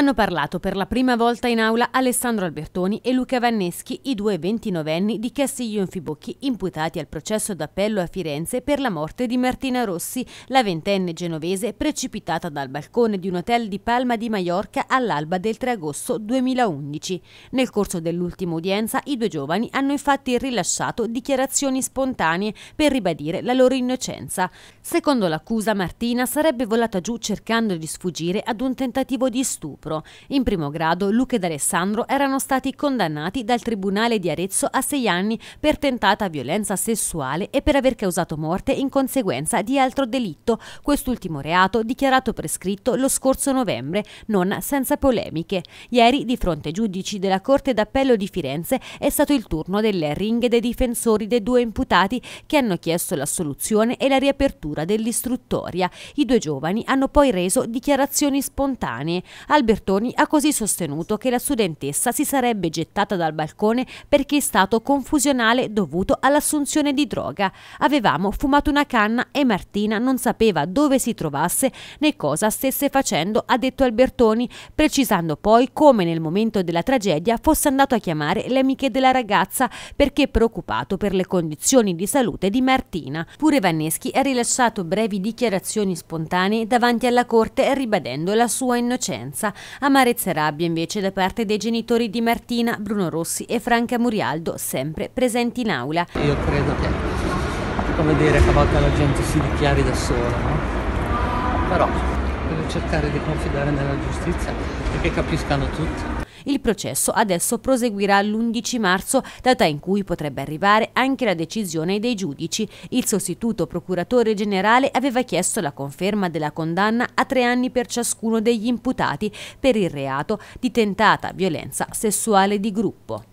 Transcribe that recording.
Hanno parlato per la prima volta in aula Alessandro Albertoni e Luca Vanneschi, i due 29enni di Castiglion Fibocchi, imputati al processo d'appello a Firenze per la morte di Martina Rossi, la ventenne genovese precipitata dal balcone di un hotel di Palma di Maiorca all'alba del 3 agosto 2011. Nel corso dell'ultima udienza i due giovani hanno infatti rilasciato dichiarazioni spontanee per ribadire la loro innocenza. Secondo l'accusa Martina sarebbe volata giù cercando di sfuggire ad un tentativo di stupro stupro. In primo grado, Luca ed Alessandro erano stati condannati dal Tribunale di Arezzo a sei anni per tentata violenza sessuale e per aver causato morte in conseguenza di altro delitto, quest'ultimo reato dichiarato prescritto lo scorso novembre, non senza polemiche. Ieri, di fronte ai giudici della Corte d'Appello di Firenze, è stato il turno delle ringhe dei difensori dei due imputati che hanno chiesto l'assoluzione e la riapertura dell'istruttoria. I due giovani hanno poi reso dichiarazioni spontanee. Al Albertoni ha così sostenuto che la studentessa si sarebbe gettata dal balcone perché è stato confusionale dovuto all'assunzione di droga. Avevamo fumato una canna e Martina non sapeva dove si trovasse né cosa stesse facendo, ha detto Albertoni, precisando poi come nel momento della tragedia fosse andato a chiamare le amiche della ragazza perché preoccupato per le condizioni di salute di Martina. Pure Vanneschi ha rilasciato brevi dichiarazioni spontanee davanti alla corte ribadendo la sua innocenza. Amarezza e rabbia invece da parte dei genitori di Martina, Bruno Rossi e Franca Murialdo, sempre presenti in aula. Io credo che, come dire, a volte la gente si dichiari da sola, no? però per cercare di confidare nella giustizia perché capiscano tutti. Il processo adesso proseguirà l'11 marzo, data in cui potrebbe arrivare anche la decisione dei giudici. Il sostituto procuratore generale aveva chiesto la conferma della condanna a tre anni per ciascuno degli imputati per il reato di tentata violenza sessuale di gruppo.